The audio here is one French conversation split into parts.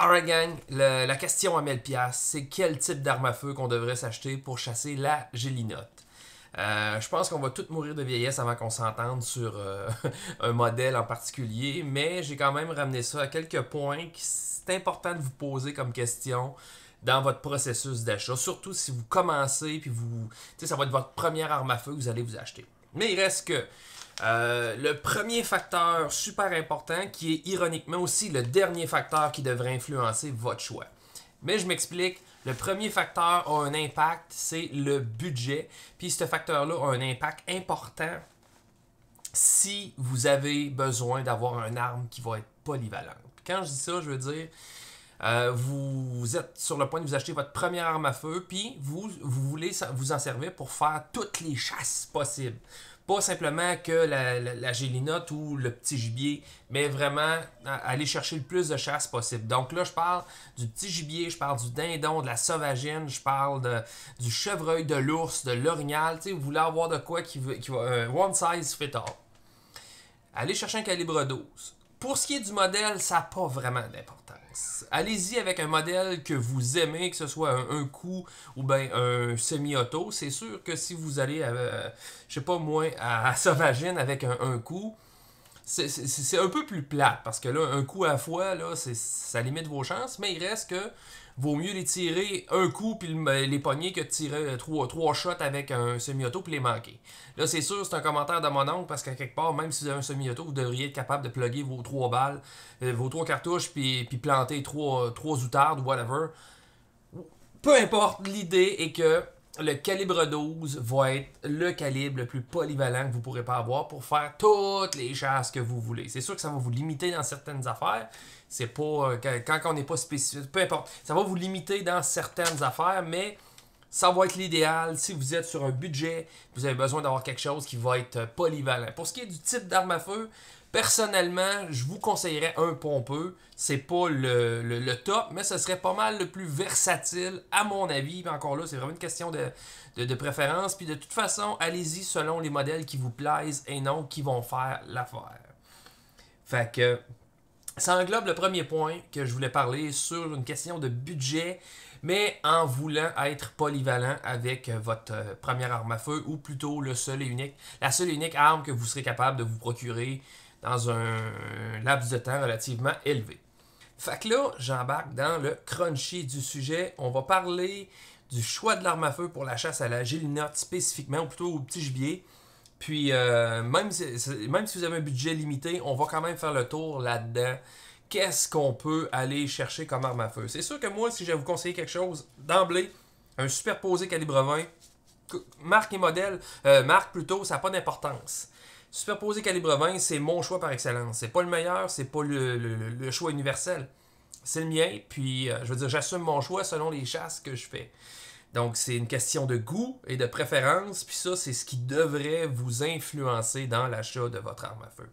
Alright gang, la question à 1000 c'est quel type d'arme à feu qu'on devrait s'acheter pour chasser la gélinote? Euh, je pense qu'on va toutes mourir de vieillesse avant qu'on s'entende sur euh, un modèle en particulier, mais j'ai quand même ramené ça à quelques points qui c'est important de vous poser comme question dans votre processus d'achat, surtout si vous commencez puis vous, ça va être votre première arme à feu que vous allez vous acheter. Mais il reste que euh, le premier facteur super important, qui est ironiquement aussi le dernier facteur qui devrait influencer votre choix. Mais je m'explique, le premier facteur a un impact, c'est le budget. Puis ce facteur-là a un impact important si vous avez besoin d'avoir une arme qui va être polyvalente. Quand je dis ça, je veux dire, euh, vous, êtes sur le point de vous acheter votre première arme à feu, puis vous, voulez vous en servir pour faire toutes les chasses possibles. Pas simplement que la, gélinotte ou le petit gibier, mais vraiment aller chercher le plus de chasses possible. Donc là, je parle du petit gibier, je parle du dindon, de la sauvagine, je parle du chevreuil, de l'ours, de l'orignal. Vous voulez avoir de quoi qui, qui va... one size fit all. Allez chercher un calibre 12. Pour ce qui est du modèle, ça n'a pas vraiment d'importance. Allez-y avec un modèle que vous aimez, que ce soit un, coup ou bien un semi-auto. C'est sûr que si vous allez, à, euh, je sais pas moins, à, Sauvagine avec un, un coup, c'est un peu plus plat. parce que là, un coup à fois, là, ça limite vos chances, mais il reste que vaut mieux les tirer un coup puis euh, les pogner que de tirer euh, trois, trois shots avec un semi-auto pour les manquer. Là, c'est sûr, c'est un commentaire de mon oncle parce qu'à quelque part, même si vous avez un semi-auto, vous devriez être capable de plugger vos trois balles, euh, vos trois cartouches puis, puis planter trois, trois outardes ou whatever. Peu importe, l'idée est que le calibre 12 va être le calibre le plus polyvalent que vous pourrez pas avoir pour faire toutes les chasses que vous voulez. C'est sûr que ça va vous limiter dans certaines affaires. C'est pas euh, quand on n'est pas spécifique, peu importe. Ça va vous limiter dans certaines affaires, mais ça va être l'idéal si vous êtes sur un budget, vous avez besoin d'avoir quelque chose qui va être polyvalent. Pour ce qui est du type d'arme à feu, Personnellement, je vous conseillerais un pompeux. C'est pas le, top, mais ce serait pas mal le plus versatile, à mon avis. Mais encore là, c'est vraiment une question de, préférence. Puis de toute façon, allez-y selon les modèles qui vous plaisent et non qui vont faire l'affaire. Fait que ça englobe le premier point que je voulais parler sur une question de budget, mais en voulant être polyvalent avec votre première arme à feu, ou plutôt le seul unique, la seule et unique arme que vous serez capable de vous procurer dans un laps de temps relativement élevé. Fait que là, j'embarque dans le crunchy du sujet. On va parler du choix de l'arme à feu pour la chasse à la gélinote spécifiquement, ou plutôt au petit gibier. Puis, euh, même, si, même si vous avez un budget limité, on va quand même faire le tour là-dedans. Qu'est-ce qu'on peut aller chercher comme arme à feu? C'est sûr que moi, si je vais vous conseiller quelque chose, d'emblée, un superposé calibre 20, marque et modèle, euh, marque plutôt, ça n'a pas d'importance. Superposer calibre 20, c'est mon choix par excellence. C'est pas le meilleur, c'est pas le, choix universel. C'est le mien, puis euh, je veux dire, j'assume mon choix selon les chasses que je fais. Donc, c'est une question de goût et de préférence, puis ça, c'est ce qui devrait vous influencer dans l'achat de votre arme à feu.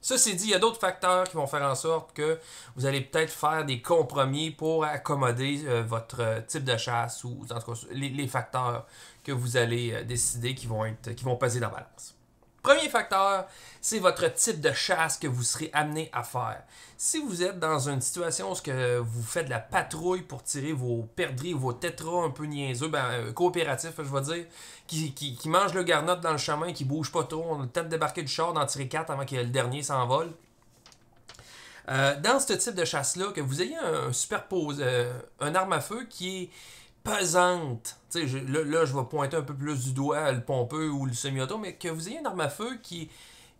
Ceci dit, il y a d'autres facteurs qui vont faire en sorte que vous allez peut-être faire des compromis pour accommoder euh, votre euh, type de chasse ou en tout cas les, facteurs que vous allez décider qui vont, être, qui vont peser dans la balance. Premier facteur, c'est votre type de chasse que vous serez amené à faire. Si vous êtes dans une situation où vous faites de la patrouille pour tirer vos perdrix vos tétras un peu niaiseux, ben, euh, coopératifs, je vais dire, qui, qui, mangent le garnotte dans le chemin, qui bouge pas trop, on a le temps de débarquer du char, d'en tirer quatre avant que le dernier s'envole. Euh, dans ce type de chasse-là, que vous ayez un, superpose, euh, un arme à feu qui est pesante. sais, là, je vais pointer un peu plus du doigt le pompeux ou le semi-auto, mais que vous ayez une arme à feu qui,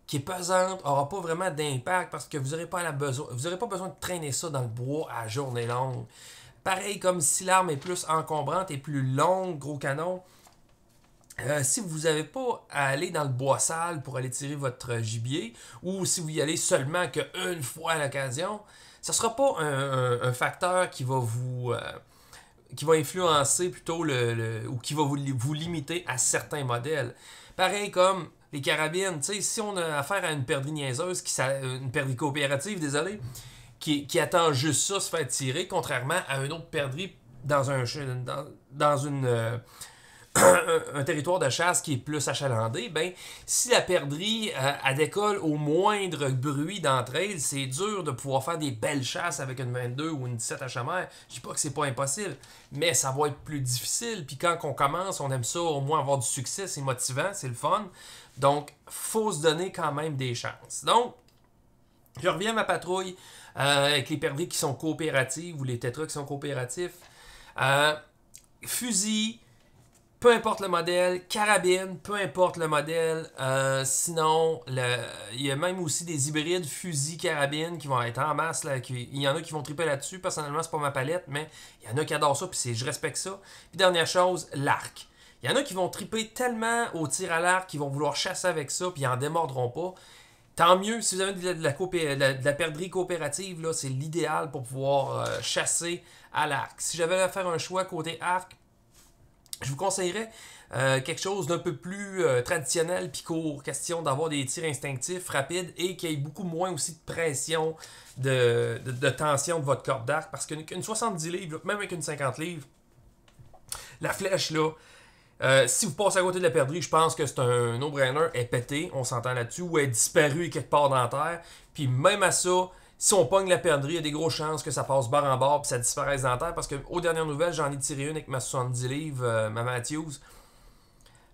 qui est pesante, n'aura pas vraiment d'impact parce que vous n'aurez pas, la besoin, vous aurez pas besoin de traîner ça dans le bois à journée longue. Pareil comme si l'arme est plus encombrante et plus longue, gros canon. Euh, si vous n'avez pas à aller dans le bois sale pour aller tirer votre gibier, ou si vous y allez seulement qu'une fois à l'occasion, ce ne sera pas un, facteur qui va vous, euh, qui va influencer plutôt le, ou qui va vous, limiter à certains modèles. Pareil comme les carabines, tu sais, si on a affaire à une perdrix niaiseuse, qui, une perdrix coopérative, désolé, qui, attend juste ça se faire tirer, contrairement à une autre perdrix dans un dans, dans une euh, un territoire de chasse qui est plus achalandé, ben, si la perdrix à euh, décolle au moindre bruit d'entre elles, c'est dur de pouvoir faire des belles chasses avec une 22 ou une 17 à chamère. Je dis pas que c'est pas impossible, mais ça va être plus difficile. Puis quand on commence, on aime ça au moins avoir du succès, c'est motivant, c'est le fun. Donc, faut se donner quand même des chances. Donc, je reviens à ma patrouille euh, avec les perdrix qui sont coopératives ou les tétras qui sont coopératifs. Euh, fusil, peu importe le modèle, carabine, peu importe le modèle. Euh, sinon, le, il y a même aussi des hybrides fusil carabine qui vont être en masse. Là, il y en a qui vont triper là-dessus. Personnellement, c'est pas ma palette, mais il y en a qui adorent ça, puis je respecte ça. Puis dernière chose, l'arc. Il y en a qui vont triper tellement au tir à l'arc qu'ils vont vouloir chasser avec ça, puis ils n'en démordront pas. Tant mieux, si vous avez de la, de coopérative, c'est l'idéal pour pouvoir euh, chasser à l'arc. Si j'avais à faire un choix côté arc, je vous conseillerais euh, quelque chose d'un peu plus euh, traditionnel, puis court, question d'avoir des tirs instinctifs, rapides, et qu'il y ait beaucoup moins aussi de pression, de, tension de votre corps d'arc, parce qu'une 70 livres, même avec une 50 livres, la flèche, là, euh, si vous passez à côté de la perdrix, je pense que c'est un no-brainer, est pété, on s'entend là-dessus, ou est disparu quelque part dans la terre, puis même à ça, si on pogne la perdrie, il y a des grosses chances que ça passe barre en barre puis ça disparaisse dans terre. Parce que aux dernières nouvelles, j'en ai tiré une avec ma 70 livres, euh, ma Matthews.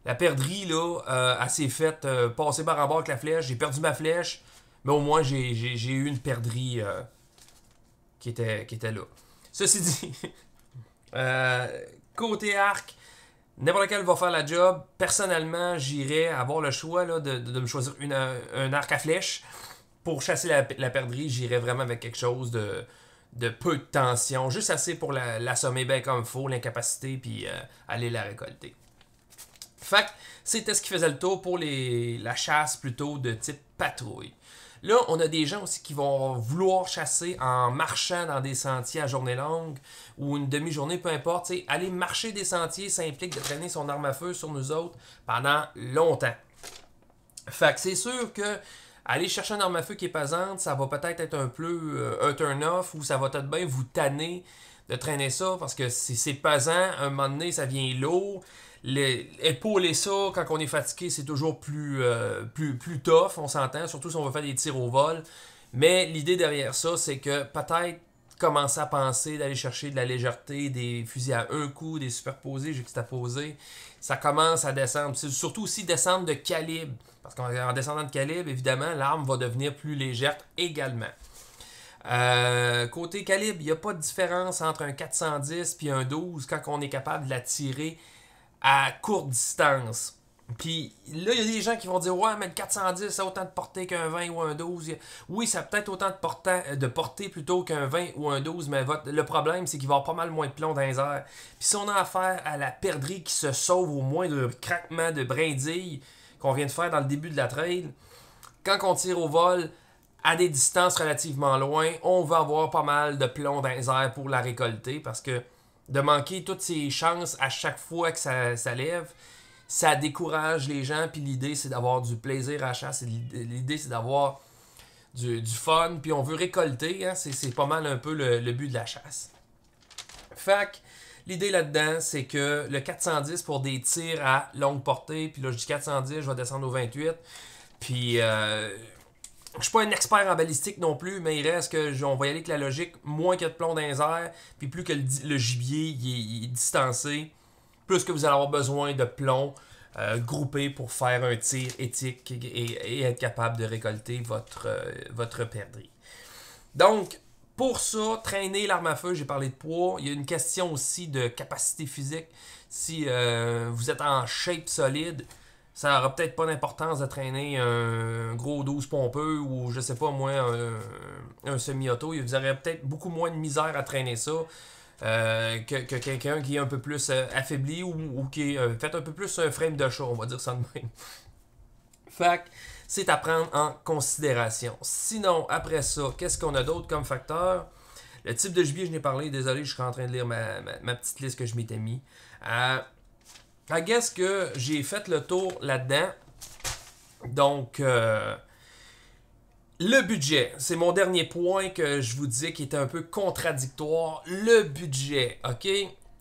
La perdrie là, euh, elle s'est faite euh, passer barre en barre avec la flèche. J'ai perdu ma flèche, mais au moins j'ai eu une perdrie euh, qui, était, là. Ceci dit, côté arc, n'importe lequel va faire la job. Personnellement, j'irais avoir le choix de, me choisir un arc à flèche pour chasser la, la perdrix, j'irais vraiment avec quelque chose de, peu de tension, juste assez pour l'assommer bien comme il faut, l'incapacité, puis euh, aller la récolter. Fait c'était ce qui faisait le tour pour les, la chasse plutôt de type patrouille. Là, on a des gens aussi qui vont vouloir chasser en marchant dans des sentiers à journée longue ou une demi-journée, peu importe. T'sais, aller marcher des sentiers, ça implique de traîner son arme à feu sur nous autres pendant longtemps. Fait que c'est sûr que aller chercher un arme à feu qui est pesante, ça va peut-être être un peu euh, un turn-off ou ça va peut-être bien vous tanner de traîner ça parce que si c'est pesant, un moment donné, ça vient l'eau épauler ça quand on est fatigué, c'est toujours plus, euh, plus, plus tough, on s'entend, surtout si on veut faire des tirs au vol. Mais l'idée derrière ça, c'est que peut-être commencer à penser d'aller chercher de la légèreté, des fusils à un coup, des superposés, juxtaposés, ça commence à descendre. C'est surtout aussi descendre de calibre. Parce qu'en descendant de calibre, évidemment, l'arme va devenir plus légère également. Euh, côté calibre, il n'y a pas de différence entre un 410 et un 12 quand on est capable de la tirer à courte distance. Puis là, il y a des gens qui vont dire Ouais, mais le 410 ça a autant de portée qu'un 20 ou un 12. Oui, ça a peut-être autant de, portée, euh, de plutôt qu'un 20 ou un 12, mais le problème, c'est qu'il va avoir pas mal moins de plomb dans les airs. Puis si on a affaire à la perdrix qui se sauve au moins de craquement de brindilles qu'on vient de faire dans le début de la trail, quand on tire au vol à des distances relativement loin, on va avoir pas mal de plomb dans les pour la récolter parce que de manquer toutes ces chances à chaque fois que ça, ça lève ça décourage les gens, puis l'idée, c'est d'avoir du plaisir à la chasse. L'idée, c'est d'avoir du, fun, puis on veut récolter. Hein, c'est pas mal un peu le, but de la chasse. Fac, l'idée là-dedans, c'est que le 410 pour des tirs à longue portée, puis là, je dis 410, je vais descendre au 28. Puis, euh, je suis pas un expert en balistique non plus, mais il reste que on va y aller avec la logique moins que de plomb dans les puis plus que le, gibier il est, distancé plus que vous allez avoir besoin de plomb groupés euh, groupé pour faire un tir éthique et, être capable de récolter votre, euh, votre perdrix. Donc, pour ça, traîner l'arme à feu, j'ai parlé de poids. Il y a une question aussi de capacité physique. Si euh, vous êtes en shape solide, ça n'aura peut-être pas d'importance de traîner un gros 12 pompeux ou je sais pas moi, un, un semi-auto. Vous aurez peut-être beaucoup moins de misère à traîner ça euh, que, que quelqu'un qui est un peu plus euh, affaibli ou, qui euh, fait un peu plus un frame de chat, on va dire ça de même. Fait c'est à prendre en considération. Sinon, après ça, qu'est-ce qu'on a d'autre comme facteur? Le type de gibier, je n'ai parlé, désolé, je suis en train de lire ma, ma, petite liste que je m'étais mis. Euh, I que j'ai fait le tour là-dedans. Donc, euh, le budget, c'est mon dernier point que je vous dis qui était un peu contradictoire. Le budget, ok?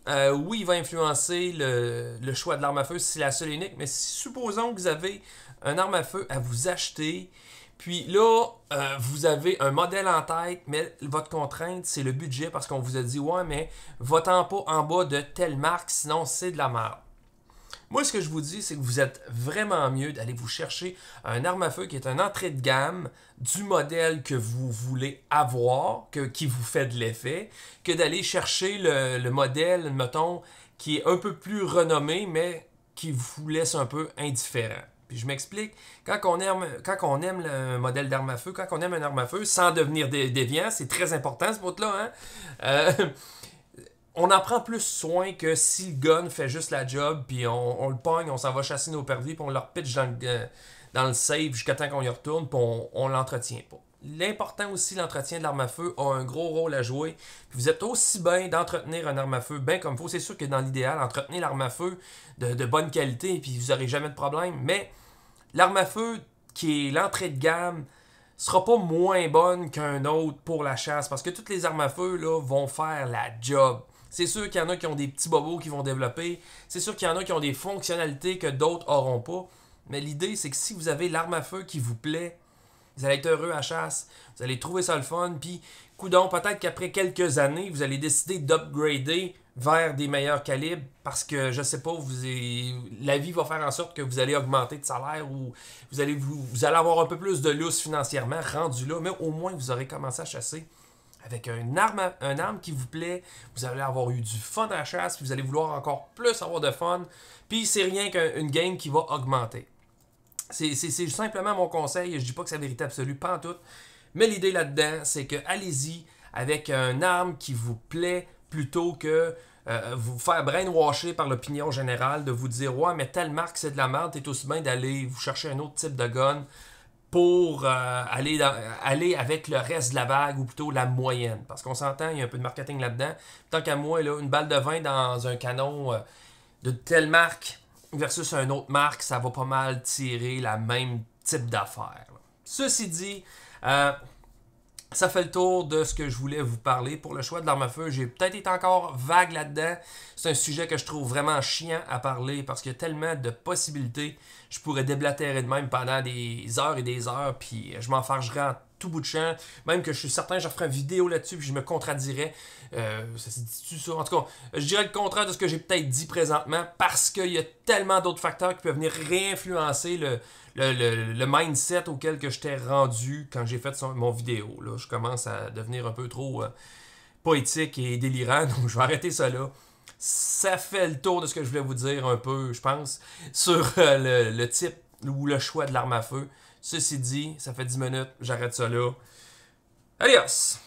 Euh, oui, il va influencer le, choix de l'arme à feu, c'est la seule et unique, mais supposons que vous avez un arme à feu à vous acheter, puis là, euh, vous avez un modèle en tête, mais votre contrainte, c'est le budget parce qu'on vous a dit, ouais, mais votre pas en bas de telle marque, sinon c'est de la merde. Moi, ce que je vous dis, c'est que vous êtes vraiment mieux d'aller vous chercher un arme à feu qui est un entrée de gamme du modèle que vous voulez avoir, que, qui vous fait de l'effet, que d'aller chercher le, modèle, mettons, qui est un peu plus renommé, mais qui vous laisse un peu indifférent. Puis je m'explique, quand on aime, quand on aime le modèle d'arme à feu, quand on aime un arme à feu, sans devenir déviant, c'est très important ce mot là hein? Euh, on en prend plus soin que si le gun fait juste la job, puis on, le pogne, on s'en va chasser nos perdus, puis on leur pitche dans le, euh, dans save jusqu'à temps qu'on y retourne, puis on, l'entretient pas. L'important aussi, l'entretien de l'arme à feu a un gros rôle à jouer. vous êtes aussi bien d'entretenir un arme à feu, bien comme vous. faut. C'est sûr que dans l'idéal, entretenir l'arme à feu de, bonne qualité, puis vous n'aurez jamais de problème. Mais l'arme à feu, qui est l'entrée de gamme, sera pas moins bonne qu'un autre pour la chasse. Parce que toutes les armes à feu là, vont faire la job. C'est sûr qu'il y en a qui ont des petits bobos qui vont développer. C'est sûr qu'il y en a qui ont des fonctionnalités que d'autres auront pas. Mais l'idée, c'est que si vous avez l'arme à feu qui vous plaît, vous allez être heureux à chasse, vous allez trouver ça le fun, puis coudon, peut-être qu'après quelques années, vous allez décider d'upgrader vers des meilleurs calibres parce que je sais pas, la vie va faire en sorte que vous allez augmenter de salaire ou vous allez vous, allez avoir un peu plus de lousse financièrement rendu là, mais au moins vous aurez commencé à chasser avec une arme, qui vous plaît, vous allez avoir eu du fun à la chasse, puis vous allez vouloir encore plus avoir de fun, puis c'est rien qu'une game qui va augmenter. C'est simplement mon conseil, je dis pas que c'est la vérité absolue, pas en tout, mais l'idée là-dedans, c'est que allez-y avec une arme qui vous plaît plutôt que euh, vous faire brainwasher par l'opinion générale, de vous dire « Ouais, mais telle marque, c'est de la merde, t'es aussi bien d'aller vous chercher un autre type de gun » pour euh, aller, aller avec le reste de la vague ou plutôt la moyenne. Parce qu'on s'entend, il y a un peu de marketing là-dedans. Tant qu'à moi, une balle de vin dans un canon euh, de telle marque versus une autre marque, ça va pas mal tirer la même type d'affaire. Ceci dit, euh, ça fait le tour de ce que je voulais vous parler pour le choix de l'arme à feu. J'ai peut-être été encore vague là-dedans. C'est un sujet que je trouve vraiment chiant à parler parce qu'il y a tellement de possibilités. Je pourrais déblatérer de même pendant des heures et des heures, puis je m'en fargerai. en tout bout de champ. Même que je suis certain, que je ferai une vidéo là-dessus, puis je me contradirais. Euh, ça se dit-tu ça? En tout cas, je dirais le contraire de ce que j'ai peut-être dit présentement, parce qu'il y a tellement d'autres facteurs qui peuvent venir réinfluencer le, mindset auquel que t'ai rendu quand j'ai fait mon vidéo. Là. Je commence à devenir un peu trop euh, poétique et délirant, donc je vais arrêter ça là ça fait le tour de ce que je voulais vous dire un peu, je pense, sur euh, le, type ou le choix de l'arme à feu. Ceci dit, ça fait 10 minutes, j'arrête ça là. Adios!